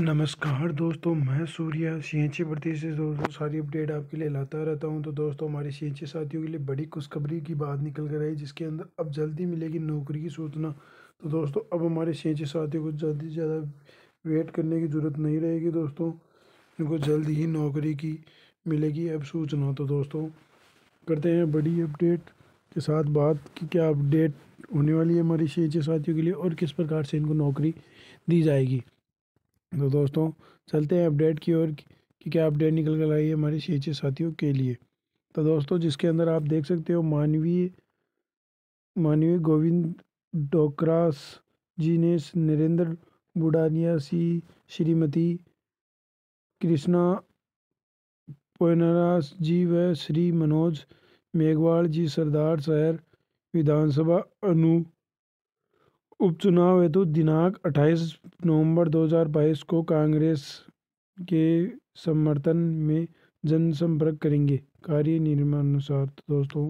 नमस्कार दोस्तों मैं सूर्या सी एच भर्ती से दोस्तों सारी अपडेट आपके लिए लाता रहता हूं तो दोस्तों हमारे सी एच साथियों के लिए बड़ी खुशखबरी की बात निकल कर आई जिसके अंदर अब जल्दी मिलेगी नौकरी की सूचना तो दोस्तों अब हमारे सी एच साथियों को जल्दी से ज़्यादा वेट करने की ज़रूरत नहीं रहेगी दोस्तों इनको जल्द ही नौकरी की मिलेगी अब सूचना तो दोस्तों करते हैं बड़ी अपडेट के साथ बात की क्या अपडेट होने वाली है हमारे सी साथियों के लिए और किस प्रकार से इनको नौकरी दी जाएगी तो दोस्तों चलते हैं अपडेट की ओर कि क्या अपडेट निकल कर आई है हमारे शेचे साथियों के लिए तो दोस्तों जिसके अंदर आप देख सकते हो मानवीय मानवीय गोविंद डोकरास जी ने नरेंद्र बुडानिया सी श्रीमती कृष्णा पोनरास जी व श्री मनोज मेघवाल जी सरदार शहर विधानसभा अनु उपचुनाव हेतु दिनांक 28 नवंबर 2022 को कांग्रेस के समर्थन में जनसंपर्क करेंगे कार्य निर्माणानुसार तो दोस्तों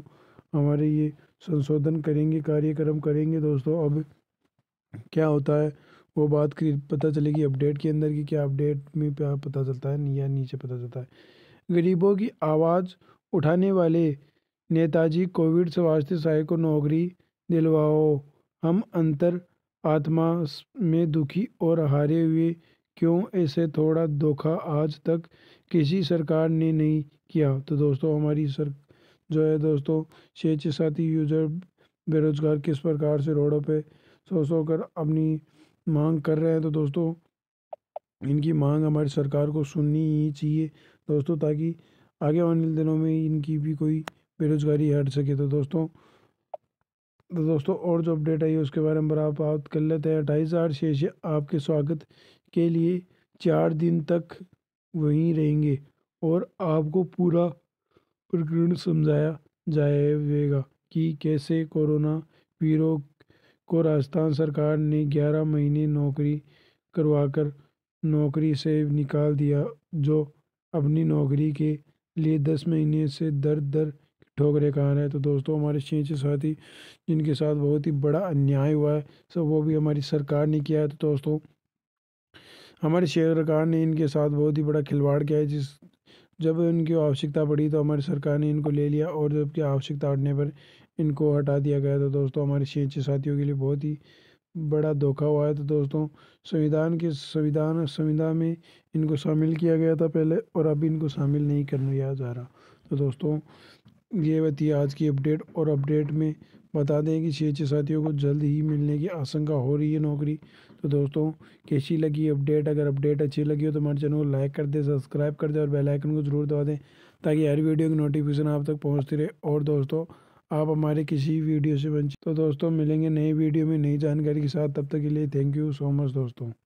हमारे ये संशोधन करेंगे कार्यक्रम करेंगे दोस्तों अब क्या होता है वो बात पता चलेगी अपडेट के अंदर की क्या अपडेट में क्या पता चलता है या नीचे पता चलता है गरीबों की आवाज़ उठाने वाले नेताजी कोविड स्वास्थ्य सहायक को नौकरी दिलवाओ हम अंतर आत्मा में दुखी और हारे हुए क्यों ऐसे थोड़ा धोखा आज तक किसी सरकार ने नहीं किया तो दोस्तों हमारी सर जो है दोस्तों छः साथी यूजर बेरोजगार किस प्रकार से रोडों पे सो सो कर अपनी मांग कर रहे हैं तो दोस्तों इनकी मांग हमारी सरकार को सुननी ही चाहिए दोस्तों ताकि आगे आने वाले दिनों में इनकी भी कोई बेरोज़गारी हट सके तो दोस्तों तो दोस्तों और जो अपडेट आई है उसके बारे में आप बात कर लेते हैं अट्ठाईस हज़ार शेष आपके स्वागत के लिए चार दिन तक वहीं रहेंगे और आपको पूरा प्रकरण समझाया जाएगा कि कैसे कोरोना वीरों को राजस्थान सरकार ने 11 महीने नौकरी करवाकर नौकरी से निकाल दिया जो अपनी नौकरी के लिए 10 महीने से दर दर ठोकरे रहे हैं तो दोस्तों हमारे छींचे साथी जिनके साथ बहुत ही बड़ा अन्याय हुआ है सब वो भी हमारी सरकार ने किया है तो दोस्तों हमारी सरकार ने इनके साथ बहुत ही बड़ा खिलवाड़ किया है जिस जब इनकी आवश्यकता पड़ी तो हमारी सरकार ने इनको ले लिया और जबकि आवश्यकता हटने पर इनको हटा दिया गया तो दोस्तों हमारे छींचे साथियों के लिए बहुत ही बड़ा धोखा हुआ है तो दोस्तों संविधान के संविधान संविधान में इनको शामिल किया गया था पहले और अब इनको शामिल नहीं करने जा रहा तो दोस्तों ये बती थी आज की अपडेट और अपडेट में बता दें कि छः छः साथियों को जल्द ही मिलने की आशंका हो रही है नौकरी तो दोस्तों कैसी लगी अपडेट अगर अपडेट अच्छी लगी हो तो हमारे चैनल को लाइक कर दें सब्सक्राइब कर दें और बेल आइकन को ज़रूर दबा दें ताकि हर वीडियो की नोटिफिकेशन आप तक पहुँचती रहे और दोस्तों आप हमारे किसी वीडियो से बन तो दोस्तों मिलेंगे नई वीडियो में नई जानकारी के साथ तब तक के लिए थैंक यू सो मच दोस्तों